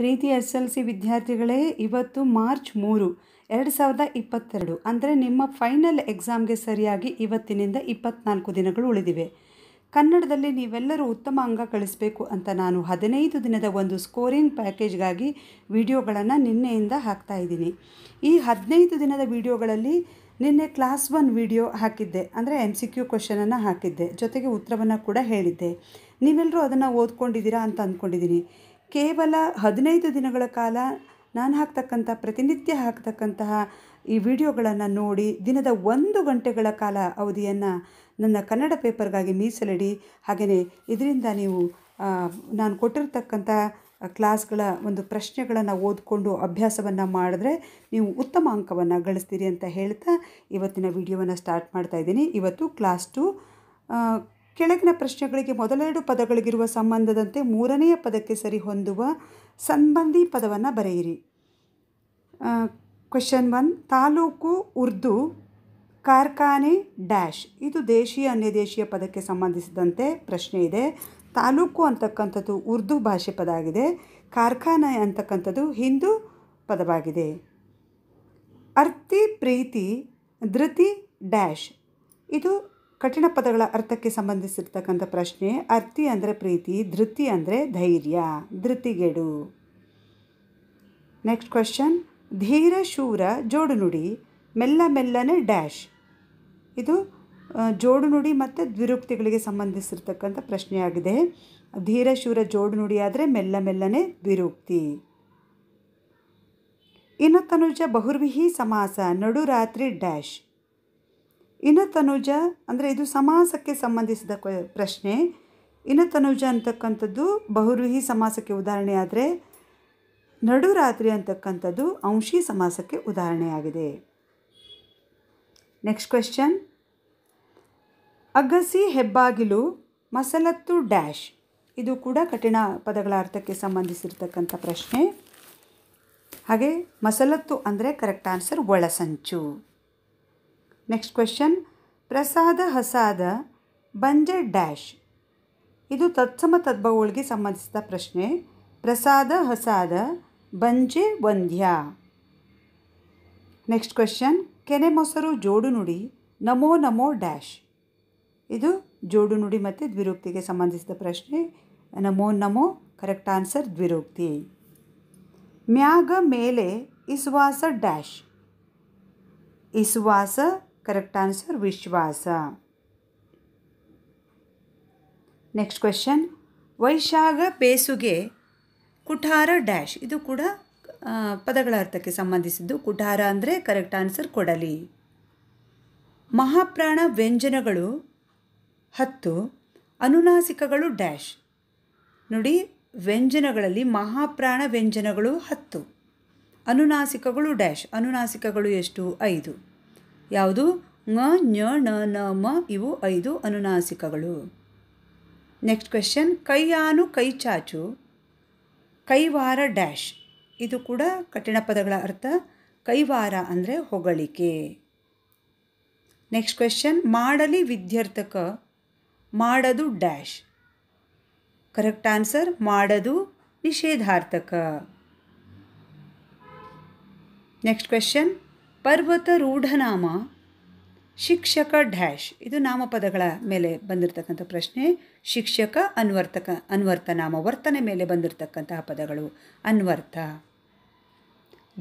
ಪ್ರೀತಿ S L C ವಿದ್ಯಾರ್ಥಿಗಳೇ ಇವತ್ತು March ಮೂರು ಎರಡು ಸಾವಿರದ ಇಪ್ಪತ್ತೆರಡು ಅಂದರೆ ನಿಮ್ಮ ಫೈನಲ್ ಎಕ್ಸಾಮ್ಗೆ ಸರಿಯಾಗಿ ಇವತ್ತಿನಿಂದ ಇಪ್ಪತ್ನಾಲ್ಕು ದಿನಗಳು ಉಳಿದಿವೆ ಕನ್ನಡದಲ್ಲಿ ನೀವೆಲ್ಲರೂ ಉತ್ತಮ ಅಂಗ ಕಳಿಸಬೇಕು ಅಂತ ನಾನು ಹದಿನೈದು ದಿನದ ಒಂದು ಸ್ಕೋರಿಂಗ್ ಪ್ಯಾಕೇಜ್ಗಾಗಿ ವಿಡಿಯೋಗಳನ್ನು ನಿನ್ನೆಯಿಂದ ಹಾಕ್ತಾ ಇದ್ದೀನಿ ಈ ಹದಿನೈದು ದಿನದ ವಿಡಿಯೋಗಳಲ್ಲಿ ನಿನ್ನೆ ಕ್ಲಾಸ್ ಒನ್ ವಿಡಿಯೋ ಹಾಕಿದ್ದೆ ಅಂದರೆ ಎಮ್ ಸಿ ಕ್ಯೂ ಕ್ವಶನನ್ನು ಹಾಕಿದ್ದೆ ಜೊತೆಗೆ ಉತ್ತರವನ್ನು ಕೂಡ ಹೇಳಿದ್ದೆ ನೀವೆಲ್ಲರೂ ಅದನ್ನು ಓದ್ಕೊಂಡಿದ್ದೀರಾ ಅಂತ ಅಂದ್ಕೊಂಡಿದ್ದೀನಿ ಕೇವಲ ಹದಿನೈದು ದಿನಗಳ ಕಾಲ ನಾನು ಹಾಕ್ತಕ್ಕಂಥ ಪ್ರತಿನಿತ್ಯ ಹಾಕ್ತಕ್ಕಂತಹ ಈ ವಿಡಿಯೋಗಳನ್ನು ನೋಡಿ ದಿನದ ಒಂದು ಗಂಟೆಗಳ ಕಾಲ ಅವಧಿಯನ್ನು ನನ್ನ ಕನ್ನಡ ಪೇಪರ್ಗಾಗಿ ಮೀಸಲಿಡಿ ಹಾಗೆಯೇ ಇದರಿಂದ ನೀವು ನಾನು ಕೊಟ್ಟಿರ್ತಕ್ಕಂಥ ಕ್ಲಾಸ್ಗಳ ಒಂದು ಪ್ರಶ್ನೆಗಳನ್ನು ಓದಿಕೊಂಡು ಅಭ್ಯಾಸವನ್ನು ಮಾಡಿದ್ರೆ ನೀವು ಉತ್ತಮ ಅಂಕವನ್ನು ಗಳಿಸ್ತೀರಿ ಅಂತ ಹೇಳ್ತಾ ಇವತ್ತಿನ ವಿಡಿಯೋವನ್ನು ಸ್ಟಾರ್ಟ್ ಮಾಡ್ತಾ ಇದ್ದೀನಿ ಇವತ್ತು ಕ್ಲಾಸ್ ಟು ಕೆಳಗಿನ ಪ್ರಶ್ನೆಗಳಿಗೆ ಮೊದಲೆರಡು ಪದಗಳಿಗಿರುವ ಸಂಬಂಧದಂತೆ ಮೂರನೆಯ ಪದಕ್ಕೆ ಸರಿ ಹೊಂದುವ ಸಂಬಂಧಿ ಪದವನ್ನು ಬರೆಯಿರಿ ಕ್ವೆಶನ್ ಒನ್ ತಾಲೂಕು ಉರ್ದು ಕಾರ್ಖಾನೆ ಡ್ಯಾಶ್ ಇದು ದೇಶೀಯ ಅನ್ಯ ದೇಶೀಯ ಪದಕ್ಕೆ ಸಂಬಂಧಿಸಿದಂತೆ ಪ್ರಶ್ನೆ ಇದೆ ತಾಲೂಕು ಅಂತಕ್ಕಂಥದ್ದು ಉರ್ದು ಭಾಷೆ ಪದ ಆಗಿದೆ ಕಾರ್ಖಾನೆ ಅಂತಕ್ಕಂಥದ್ದು ಹಿಂದೂ ಪದವಾಗಿದೆ ಅರ್ತಿ ಪ್ರೀತಿ ಧೃತಿ ಡ್ಯಾಶ್ ಇದು ಕಠಿಣ ಪದಗಳ ಅರ್ಥಕ್ಕೆ ಸಂಬಂಧಿಸಿರ್ತಕ್ಕಂಥ ಪ್ರಶ್ನೆ ಅರ್ಥಿ ಅಂದರೆ ಪ್ರೀತಿ ಧೃತಿ ಅಂದರೆ ಧೈರ್ಯ ಧೃತಿಗೆಡು ನೆಕ್ಸ್ಟ್ ಕ್ವಶನ್ ಧೀರ ಶೂರ ಜೋಡು ನುಡಿ ಮೆಲ್ಲ ಮೆಲ್ಲನೆ ಡ್ಯಾಶ್ ಇದು ಜೋಡು ನುಡಿ ಮತ್ತು ದ್ವಿರುಕ್ತಿಗಳಿಗೆ ಸಂಬಂಧಿಸಿರ್ತಕ್ಕಂಥ ಪ್ರಶ್ನೆಯಾಗಿದೆ ಧೀರ ಶೂರ ಜೋಡು ನುಡಿ ಆದರೆ ಮೆಲ್ಲ ಮೆಲ್ಲನೆ ದ್ವಿರುಕ್ತಿ ಇನ್ನು ತನುಜ ಬಹುರ್ವಿಹಿ ಸಮಾಸ ನಡು ರಾತ್ರಿ ಡ್ಯಾಶ್ ಇನ್ನು ತನುಜ ಅಂದರೆ ಇದು ಸಮಾಸಕ್ಕೆ ಸಂಬಂಧಿಸಿದ ಪ್ರಶ್ನೆ ಇನ್ನು ತನುಜ ಅಂತಕ್ಕಂಥದ್ದು ಬಹುರೂಹಿ ಸಮಾಸಕ್ಕೆ ಉದಾಹರಣೆಯಾದರೆ ನಡುರಾತ್ರಿ ಅಂತಕ್ಕಂಥದ್ದು ಅಂಶಿ ಸಮಾಸಕ್ಕೆ ಉದಾಹರಣೆಯಾಗಿದೆ ನೆಕ್ಸ್ಟ್ ಕ್ವೆಶ್ಚನ್ ಅಗಸಿ ಹೆಬ್ಬಾಗಿಲು ಮಸಲತ್ತು ಡ್ಯಾಶ್ ಇದು ಕೂಡ ಕಠಿಣ ಪದಗಳ ಅರ್ಥಕ್ಕೆ ಸಂಬಂಧಿಸಿರ್ತಕ್ಕಂಥ ಪ್ರಶ್ನೆ ಹಾಗೆ ಮಸಲತ್ತು ಅಂದರೆ ಕರೆಕ್ಟ್ ಆನ್ಸರ್ ಒಳಸಂಚು ನೆಕ್ಸ್ಟ್ ಕ್ವೆಶನ್ ಪ್ರಸಾದ ಹಸಾದ ಬಂಜೆ ಡ್ಯಾಶ್ ಇದು ತತ್ಸಮ ತದ್ಭವಗಳಿಗೆ ಸಂಬಂಧಿಸಿದ ಪ್ರಶ್ನೆ ಪ್ರಸಾದ ಹಸಾದ ಬಂಜೆ ವಂಧ್ಯ ನೆಕ್ಸ್ಟ್ ಕ್ವೆಶನ್ ಕೆನೆ ಮೊಸರು ಜೋಡು ನುಡಿ ನಮೋ ನಮೋ ಡ್ಯಾಶ್ ಇದು ಜೋಡು ನುಡಿ ಮತ್ತು ದ್ವಿರೋಕ್ತಿಗೆ ಸಂಬಂಧಿಸಿದ ಪ್ರಶ್ನೆ ನಮೋ ನಮೋ ಕರೆಕ್ಟ್ ಆನ್ಸರ್ ದ್ವಿರೋಕ್ತಿ ಮ್ಯಾಗ ಮೇಲೆ ಇಸ್ವಾಸ ಡ್ಯಾಶ್ ಇಸ್ವಾಸ ಕರೆಕ್ಟ್ ಆನ್ಸರ್ ವಿಶ್ವಾಸ ನೆಕ್ಸ್ಟ್ ಕ್ವೆಶನ್ ವೈಶಾಖ ಬೇಸುಗೆ ಕುಠಾರ ಡ್ಯಾಶ್ ಇದು ಕೂಡ ಪದಗಳ ಅರ್ಥಕ್ಕೆ ಸಂಬಂಧಿಸಿದ್ದು ಕುಠಾರ ಅಂದರೆ ಕರೆಕ್ಟ್ ಆನ್ಸರ್ ಕೊಡಲಿ ಮಹಾಪ್ರಾಣ ವ್ಯಂಜನಗಳು ಹತ್ತು ಅನುನಾಸಿಕಗಳು ಡ್ಯಾಶ್ ನೋಡಿ ವ್ಯಂಜನಗಳಲ್ಲಿ ಮಹಾಪ್ರಾಣ ವ್ಯಂಜನಗಳು ಹತ್ತು ಅನುನಾಸಿಕಗಳು ಡ್ಯಾಶ್ ಅನುನಾಸಿಕಗಳು ಎಷ್ಟು ಐದು ಯಾವುದು ಮ ಞ ಣ ನ ಮ ಇವು ಐದು ಅನುನಾಸಿಕಗಳು ನೆಕ್ಸ್ಟ್ ಕ್ವೆಶನ್ ಕೈಯಾನು ಕೈ ಚಾಚು ಕೈವಾರ ಡ್ಯಾಶ್ ಇದು ಕೂಡ ಕಠಿಣ ಪದಗಳ ಅರ್ಥ ಕೈವಾರ ಅಂದರೆ ಹೊಗಳಿಕೆ ನೆಕ್ಸ್ಟ್ ಕ್ವೆಶನ್ ಮಾಡಲಿ ವಿದ್ಯಾರ್ಥಕ ಮಾಡದು ಡ್ಯಾಶ್ ಕರೆಕ್ಟ್ ಆನ್ಸರ್ ಮಾಡದು ನಿಷೇಧಾರ್ಥಕ ನೆಕ್ಸ್ಟ್ ಕ್ವೆಶನ್ ಪರ್ವತ ರೂಢನಾಮ ಶಿಕ್ಷಕ ಡ್ಯಾಶ್ ಇದು ನಾಮಪದಗಳ ಮೇಲೆ ಬಂದಿರತಕ್ಕಂಥ ಪ್ರಶ್ನೆ ಶಿಕ್ಷಕ ಅನ್ವರ್ತಕ ಅನ್ವರ್ತನಾಮ ವರ್ತನೆ ಮೇಲೆ ಬಂದಿರತಕ್ಕಂತಹ ಪದಗಳು ಅನ್ವರ್ಥ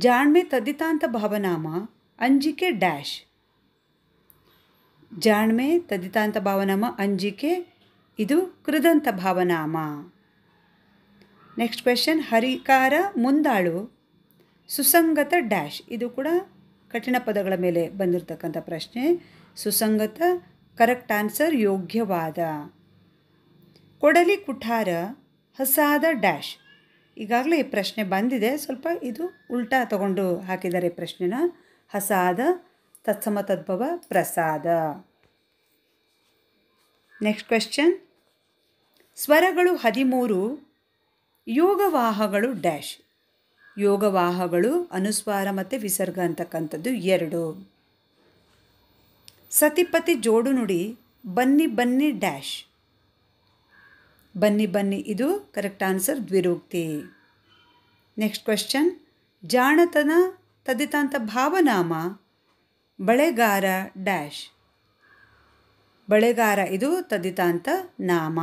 ಜಾಣ್ಮೆ ತದ್ದಿತಾಂತ ಭಾವನಾಮ ಅಂಜಿಕೆ ಡ್ಯಾಶ್ ಜಾಣ್ಮೆ ತದ್ದಿತಾಂತ ಭಾವನಾಮ ಅಂಜಿಕೆ ಇದು ಕೃದಂತ ಭಾವನಾಮ ನೆಕ್ಸ್ಟ್ ಕ್ವೆಶನ್ ಹರಿಕಾರ ಮುಂದಾಳು ಸುಸಂಗತ ಡ್ಯಾಶ್ ಇದು ಕೂಡ ಕಠಿಣ ಪದಗಳ ಮೇಲೆ ಬಂದಿರತಕ್ಕಂಥ ಪ್ರಶ್ನೆ ಸುಸಂಗತ ಕರೆಕ್ಟ್ ಆನ್ಸರ್ ಯೋಗ್ಯವಾದ ಕೊಡಲಿ ಕುಠಾರ ಹಸಾದ ಡ್ಯಾಶ್ ಈಗಾಗಲೇ ಈ ಪ್ರಶ್ನೆ ಬಂದಿದೆ ಸ್ವಲ್ಪ ಇದು ಉಲ್ಟಾ ತಗೊಂಡು ಹಾಕಿದ್ದಾರೆ ಪ್ರಶ್ನೆನ ಹಸಾದ ತತ್ಸಮ ತದ್ಭವ ಪ್ರಸಾದ ನೆಕ್ಸ್ಟ್ ಕ್ವೆಶ್ಚನ್ ಸ್ವರಗಳು ಹದಿಮೂರು ಯೋಗವಾಹಗಳು ಡ್ಯಾಶ್ ಯೋಗವಾಹಗಳು ಅನುಸ್ವಾರ ಮತ್ತು ವಿಸರ್ಗ ಅಂತಕ್ಕಂಥದ್ದು ಎರಡು ಸತಿಪತಿ ಜೋಡು ನುಡಿ ಬನ್ನಿ ಬನ್ನಿ ಡ್ಯಾಶ್ ಬನ್ನಿ ಬನ್ನಿ ಇದು ಕರೆಕ್ಟ್ ಆನ್ಸರ್ ದ್ವಿರೂಕ್ತಿ ನೆಕ್ಸ್ಟ್ ಕ್ವೆಶ್ಚನ್ ಜಾಣತನ ತದಿತಾಂತ ಭಾವನಾಮ ಬಳೆಗಾರ ಡ್ಯಾಶ್ ಬಳೆಗಾರ ಇದು ತದಿತಾಂತ ನಾಮ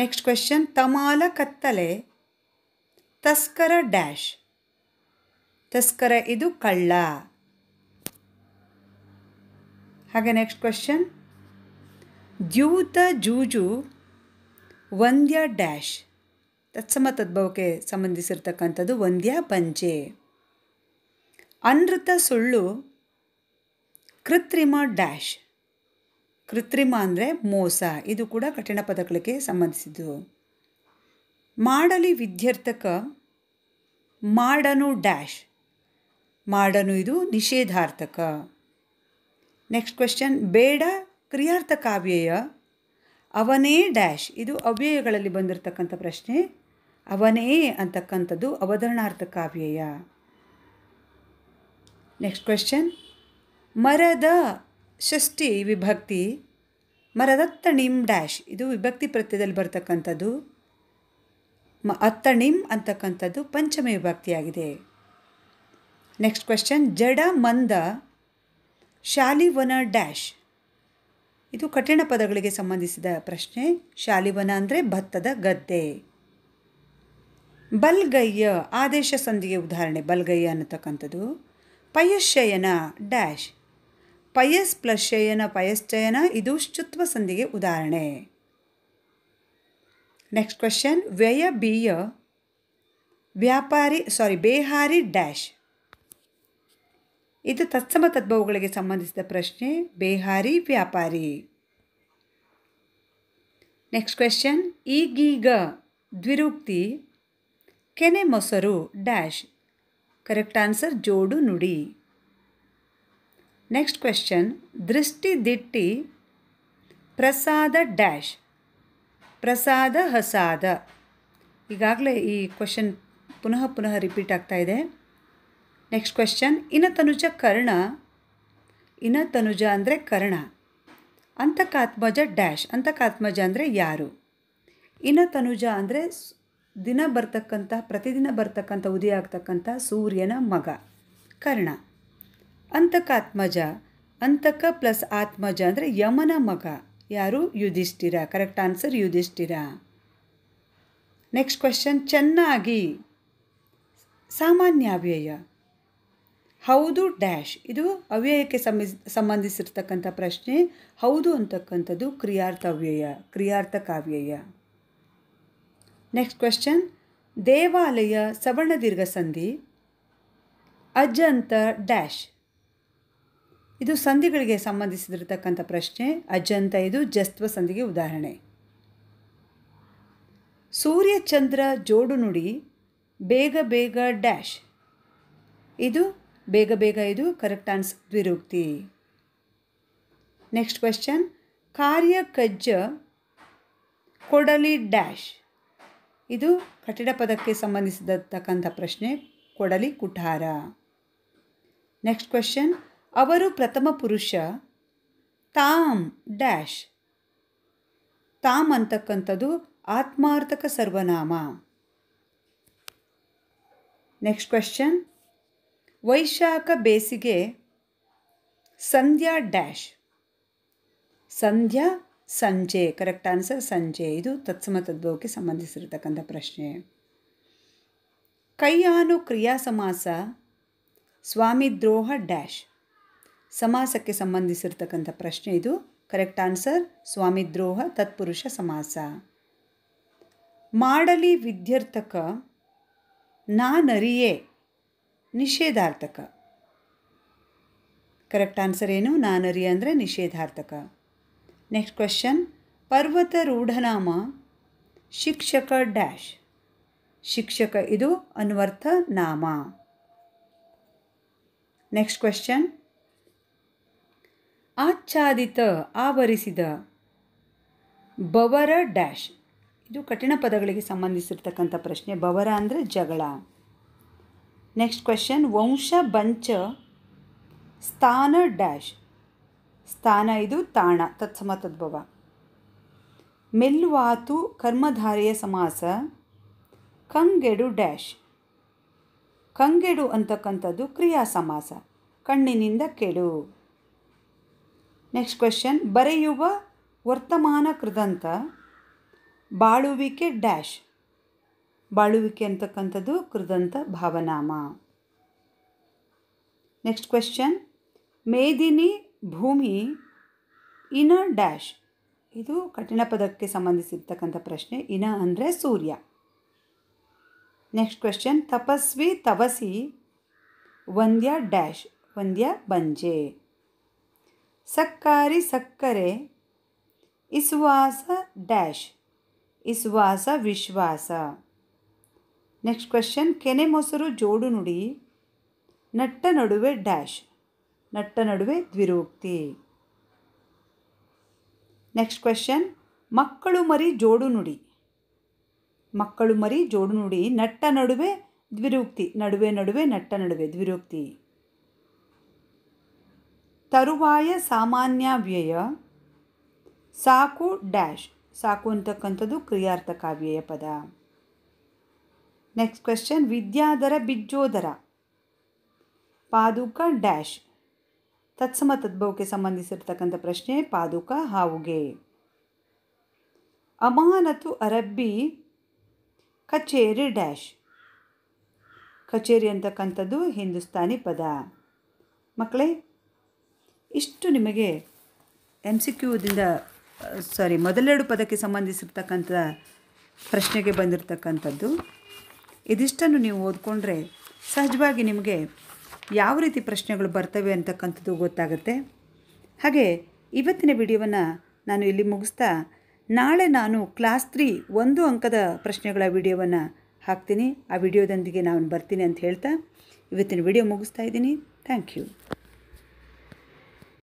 ನೆಕ್ಸ್ಟ್ ಕ್ವೆಶ್ಚನ್ ತಮಾಲ ಕತ್ತಲೆ ತಸ್ಕರ ಡ್ಯಾಶ್ ತಸ್ಕರ ಇದು ಕಳ್ಳ ಹಾಗೆ ನೆಕ್ಸ್ಟ್ ಕ್ವೆಶನ್ ದ್ಯೂತ ಜೂಜು ವಂದ್ಯ ಡ್ಯಾಶ್ ತತ್ಸಮ ತದ್ಭವಕ್ಕೆ ಸಂಬಂಧಿಸಿರ್ತಕ್ಕಂಥದ್ದು ವಂದ್ಯ ಪಂಚೆ ಅನೃತ ಸುಳ್ಳು ಕೃತ್ರಿಮ ಡ್ಯಾಶ್ ಕೃತ್ರಿಮ ಅಂದರೆ ಮೋಸ ಇದು ಕೂಡ ಕಠಿಣ ಪದಗಳಿಗೆ ಸಂಬಂಧಿಸಿದ್ದು ಮಾಡಲಿ ವಿದ್ಯರ್ಥಕ ಮಾಡನು ಡ್ಯಾಶ್ ಮಾಡನು ಇದು ನಿಷೇಧಾರ್ಥಕ ನೆಕ್ಸ್ಟ್ ಕ್ವೆಶನ್ ಬೇಡ ಕ್ರಿಯಾರ್ಥ ಕಾವ್ಯಯ ಅವನೇ ಡ್ಯಾಶ್ ಇದು ಅವ್ಯಯಗಳಲ್ಲಿ ಬಂದಿರತಕ್ಕಂಥ ಪ್ರಶ್ನೆ ಅವನೇ ಅಂತಕ್ಕಂಥದ್ದು ಅವಧರಣಾರ್ಥ ಕಾವ್ಯಯ ನೆಕ್ಸ್ಟ್ ಕ್ವೆಶ್ಚನ್ ಮರದ ಷಷ್ಠಿ ವಿಭಕ್ತಿ ಮರದತ್ತ ನಿಮ್ ಡ್ಯಾಶ್ ಇದು ವಿಭಕ್ತಿ ಪ್ರತ್ಯದಲ್ಲಿ ಬರ್ತಕ್ಕಂಥದ್ದು ಮ ಅತ್ತಣಿಂ ಅಂತಕ್ಕಂಥದ್ದು ಪಂಚಮಿ ವಿಭಕ್ತಿಯಾಗಿದೆ ನೆಕ್ಸ್ಟ್ ಕ್ವೆಶ್ಚನ್ ಜಡ ಮಂದ ಶಾಲಿವನ ಡ್ಯಾಶ್ ಇದು ಕಠಿಣ ಪದಗಳಿಗೆ ಸಂಬಂಧಿಸಿದ ಪ್ರಶ್ನೆ ಶಾಲಿವನ ಅಂದರೆ ಭತ್ತದ ಗದ್ದೆ ಬಲ್ಗಯ್ಯ ಆದೇಶ ಸಂಧಿಗೆ ಉದಾಹರಣೆ ಬಲ್ಗಯ್ಯ ಅನ್ನತಕ್ಕಂಥದ್ದು ಪಯಶಯನ ಡ್ಯಾಶ್ ಪಯಸ್ ಪ್ಲಸ್ ಪಯಶ್ಚಯನ ಇದು ಶುತ್ವ ಸಂಧಿಗೆ ಉದಾಹರಣೆ ನೆಕ್ಸ್ಟ್ ಕ್ವೆಶನ್ ವ್ಯಯ ಬಿಯ ವ್ಯಾಪಾರಿ ಸಾರಿ ಬೇಹಾರಿ ಡ್ಯಾಶ್ ಇದು ತತ್ಸಮ ತದ್ಭವಗಳಿಗೆ ಸಂಬಂಧಿಸಿದ ಪ್ರಶ್ನೆ ಬೇಹಾರಿ ವ್ಯಾಪಾರಿ ನೆಕ್ಸ್ಟ್ ಕ್ವೆಶನ್ ಈಗೀಗ ದ್ವಿರುಕ್ತಿ ಕೆನೆ ಮೊಸರು ಡ್ಯಾಶ್ ಕರೆಕ್ಟ್ ಆನ್ಸರ್ ಜೋಡು ನುಡಿ ನೆಕ್ಸ್ಟ್ ಕ್ವೆಶನ್ ದೃಷ್ಟಿ ದಿಟ್ಟಿ ಪ್ರಸಾದ ಡ್ಯಾಶ್ ಪ್ರಸಾದ ಹಸಾದ ಈಗಾಗಲೇ ಈ ಕ್ವಶನ್ ಪುನಃ ಪುನಃ ರಿಪೀಟ್ ಆಗ್ತಾ ಇದೆ ನೆಕ್ಸ್ಟ್ ಕ್ವೆಶ್ಚನ್ ತನುಜ ಕರ್ಣ ಇನ ತನುಜ ಅಂದರೆ ಕರ್ಣ ಅಂತಕಾತ್ಮಜ ಡ್ಯಾಶ್ ಅಂತಕಾತ್ಮಜ ಅಂದರೆ ಯಾರು ಇನ ತನುಜ ಅಂದರೆ ದಿನ ಬರ್ತಕ್ಕಂಥ ಪ್ರತಿದಿನ ಬರ್ತಕ್ಕಂಥ ಉದಯ ಆಗ್ತಕ್ಕಂಥ ಸೂರ್ಯನ ಮಗ ಕರ್ಣ ಅಂತಕಾತ್ಮಜ ಅಂತಕ ಪ್ಲಸ್ ಆತ್ಮಜ ಅಂದರೆ ಯಮನ ಮಗ ಯಾರು Yudhishthira correct answer Yudhishthira next question ಚೆನ್ನಾಗಿ ಸಾಮಾನ್ಯ ಅವ್ಯಯ ಹೌದು ಡ್ಯಾಶ್ ಇದು ಅವ್ಯಯಕ್ಕೆ ಸಂಬಂಧಿಸಿರ್ತಕ್ಕಂಥ ಪ್ರಶ್ನೆ ಹೌದು ಅಂತಕ್ಕಂಥದ್ದು ಕ್ರಿಯಾರ್ಥ ಅವ್ಯಯ ಕ್ರಿಯಾರ್ಥ ಕಾವ್ಯಯ ನೆಕ್ಸ್ಟ್ ಕ್ವೆಶ್ಚನ್ ದೇವಾಲಯ ಸವರ್ಣ ದೀರ್ಘ ಸಂಧಿ ಅಜಂತ ಡ್ಯಾಶ್ ಇದು ಸಂಧಿಗಳಿಗೆ ಸಂಬಂಧಿಸಿದಿರತಕ್ಕಂಥ ಪ್ರಶ್ನೆ ಅಜಂತ ಇದು ಜಸ್ತ್ವ ಸಂಧಿಗೆ ಉದಾಹರಣೆ ಸೂರ್ಯಚಂದ್ರ ಜೋಡು ನುಡಿ ಬೇಗ ಬೇಗ ಡ್ಯಾಶ್ ಇದು ಬೇಗ ಬೇಗ ಇದು ಕರೆಕ್ಟ್ ಆನ್ಸ್ ದ್ವಿರುಕ್ತಿ ನೆಕ್ಸ್ಟ್ ಕ್ವೆಶ್ಚನ್ ಕಾರ್ಯ ಕಜ್ಜ ಕೊಡಲಿ ಡ್ಯಾಶ್ ಇದು ಕಟ್ಟಡ ಪದಕ್ಕೆ ಸಂಬಂಧಿಸಿದತಕ್ಕಂಥ ಪ್ರಶ್ನೆ ಕೊಡಲಿ ಕುಠಾರ ನೆಕ್ಸ್ಟ್ ಕ್ವೆಶ್ಚನ್ ಅವರು ಪ್ರಥಮ ಪುರುಷ ತಾಮ್ ಡ್ಯಾಶ್ ತಾಮ್ ಅಂತಕ್ಕಂಥದ್ದು ಆತ್ಮಾರ್ಥಕ ಸರ್ವನಾಮ ನೆಕ್ಸ್ಟ್ ಕ್ವೆಶ್ಚನ್ ವೈಶಾಖ ಬೇಸಿಗೆ ಸಂಧ್ಯಾ ಡ್ಯಾಶ್ ಸಂಧ್ಯಾ ಸಂಜೆ ಕರೆಕ್ಟ್ ಆನ್ಸರ್ ಸಂಜೆ ಇದು ತತ್ಸಮ ತದ್ಭವಕ್ಕೆ ಸಂಬಂಧಿಸಿರತಕ್ಕಂಥ ಪ್ರಶ್ನೆ ಕೈಯಾನು ಕ್ರಿಯಾಸಮಾಸ ದ್ರೋಹ ಡ್ಯಾಶ್ ಸಮಾಸಕ್ಕೆ ಸಂಬಂಧಿಸಿರ್ತಕ್ಕಂಥ ಪ್ರಶ್ನೆ ಇದು ಕರೆಕ್ಟ್ ಆನ್ಸರ್ ಸ್ವಾಮಿ ದ್ರೋಹ ತತ್ಪುರುಷ ಸಮಾಸ ಮಾಡಲಿ ವಿದ್ಯರ್ಥಕ ನಾನರಿಯೇ ನಿಷೇಧಾರ್ಥಕ ಕರೆಕ್ಟ್ ಆನ್ಸರ್ ಏನು ನಾನರಿಯ ಅಂದರೆ ನಿಷೇಧಾರ್ಥಕ ನೆಕ್ಸ್ಟ್ ಕ್ವಶನ್ ಪರ್ವತ ರೂಢನಾಮ ಶಿಕ್ಷಕ ಡ್ಯಾಶ್ ಶಿಕ್ಷಕ ಇದು ಅನ್ವರ್ಥ ನಾಮ ನೆಕ್ಸ್ಟ್ ಕ್ವೆಶನ್ ಆಚ್ಛಾದಿತ ಆವರಿಸಿದ ಬವರ ಡ್ಯಾಶ್ ಇದು ಕಠಿಣ ಪದಗಳಿಗೆ ಸಂಬಂಧಿಸಿರ್ತಕ್ಕಂಥ ಪ್ರಶ್ನೆ ಬವರ ಅಂದರೆ ಜಗಳ ನೆಕ್ಸ್ಟ್ ಕ್ವೆಶನ್ ವಂಶ ಬಂಚ ಸ್ಥಾನ ಡ್ಯಾಶ್ ಸ್ಥಾನ ಇದು ತಾಣ ತತ್ಸಮ ತದ್ಭವ ಮೆಲ್ವಾತು ಕರ್ಮಧಾರಿಯ ಸಮಾಸ ಕಂಗೆಡು ಡ್ಯಾಶ್ ಕಂಗೆಡು ಅಂತಕ್ಕಂಥದ್ದು ಕ್ರಿಯಾ ಸಮಾಸ ಕಣ್ಣಿನಿಂದ ಕೆಡು ನೆಕ್ಸ್ಟ್ ಕ್ವೆಶನ್ ಬರೆಯುವ ವರ್ತಮಾನ ಕೃದಂತ ಬಾಳುವಿಕೆ ಡ್ಯಾಶ್ ಬಾಳುವಿಕೆ ಅಂತಕ್ಕಂಥದ್ದು ಕೃದಂತ ಭಾವನಾಮ ನೆಕ್ಸ್ಟ್ ಕ್ವೆಶನ್ ಮೇದಿನಿ ಭೂಮಿ ಇನ ಡ್ಯಾಶ್ ಇದು ಕಠಿಣ ಪದಕ್ಕೆ ಸಂಬಂಧಿಸಿರ್ತಕ್ಕಂಥ ಪ್ರಶ್ನೆ ಇನ ಅಂದರೆ ಸೂರ್ಯ ನೆಕ್ಸ್ಟ್ ಕ್ವೆಶನ್ ತಪಸ್ವಿ ತವಸಿ ವಂದ್ಯ ಡ್ಯಾಶ್ ವಂದ್ಯ ಬಂಜೆ ಸಕ್ಕಾರಿ ಸಕ್ಕರೆ ಇಸ್ವಾಸ ಡ್ಯಾಶ್ ಇಸ್ವಾಸ ವಿಶ್ವಾಸ ನೆಕ್ಸ್ಟ್ ಕ್ವೆಶನ್ ಕೆನೆ ಮೊಸರು ಜೋಡು ನುಡಿ ನಟ್ಟ ನಡುವೆ ಡ್ಯಾಶ್ ನಟ್ಟ ನಡುವೆ ದ್ವಿರೋಕ್ತಿ ನೆಕ್ಸ್ಟ್ ಕ್ವೆಶನ್ ಮಕ್ಕಳು ಮರಿ ಜೋಡು ನುಡಿ ಮಕ್ಕಳು ಮರಿ ಜೋಡು ನುಡಿ ನಟ್ಟ ನಡುವೆ ದ್ವಿರೋಕ್ತಿ ನಡುವೆ ನಡುವೆ ನಟ್ಟ ನಡುವೆ ದ್ವಿರೋಕ್ತಿ ತರುವಾಯ ಸಾಮಾನ್ಯ ವ್ಯಯ ಸಾಕು ಡ್ಯಾಶ್ ಸಾಕು ಅಂತಕ್ಕಂಥದ್ದು ಕ್ರಿಯಾರ್ಥಕ ವ್ಯಯ ಪದ ನೆಕ್ಸ್ಟ್ ಕ್ವೆಶನ್ ವಿದ್ಯಾಧರ ಬಿಜ್ಜೋದರ ಪಾದುಕ ಡ್ಯಾಶ್ ತತ್ಸಮ ತದ್ಭವಕ್ಕೆ ಸಂಬಂಧಿಸಿರ್ತಕ್ಕಂಥ ಪ್ರಶ್ನೆ ಪಾದುಕ ಹಾವುಗೆ ಅಮಾನತು ಅರಬ್ಬಿ ಕಚೇರಿ ಡ್ಯಾಶ್ ಕಚೇರಿ ಅಂತಕ್ಕಂಥದ್ದು ಹಿಂದೂಸ್ತಾನಿ ಪದ ಮಕ್ಕಳೇ ಇಷ್ಟು ನಿಮಗೆ ಎಮ್ ಸಿ ಕ್ಯೂದಿಂದ ಸಾರಿ ಮೊದಲೆರಡು ಪದಕ್ಕೆ ಸಂಬಂಧಿಸಿರ್ತಕ್ಕಂಥ ಪ್ರಶ್ನೆಗೆ ಬಂದಿರತಕ್ಕಂಥದ್ದು ಇದಿಷ್ಟನ್ನು ನೀವು ಓದ್ಕೊಂಡ್ರೆ ಸಹಜವಾಗಿ ನಿಮಗೆ ಯಾವ ರೀತಿ ಪ್ರಶ್ನೆಗಳು ಬರ್ತವೆ ಅಂತಕ್ಕಂಥದ್ದು ಗೊತ್ತಾಗುತ್ತೆ ಹಾಗೆ ಇವತ್ತಿನ ವಿಡಿಯೋವನ್ನು ನಾನು ಇಲ್ಲಿ ಮುಗಿಸ್ತಾ ನಾಳೆ ನಾನು ಕ್ಲಾಸ್ ತ್ರೀ ಒಂದು ಅಂಕದ ಪ್ರಶ್ನೆಗಳ ವಿಡಿಯೋವನ್ನು ಹಾಕ್ತೀನಿ ಆ ವಿಡಿಯೋದೊಂದಿಗೆ ನಾನು ಬರ್ತೀನಿ ಅಂತ ಹೇಳ್ತಾ ಇವತ್ತಿನ ವಿಡಿಯೋ ಮುಗಿಸ್ತಾ ಇದ್ದೀನಿ ಥ್ಯಾಂಕ್ ಯು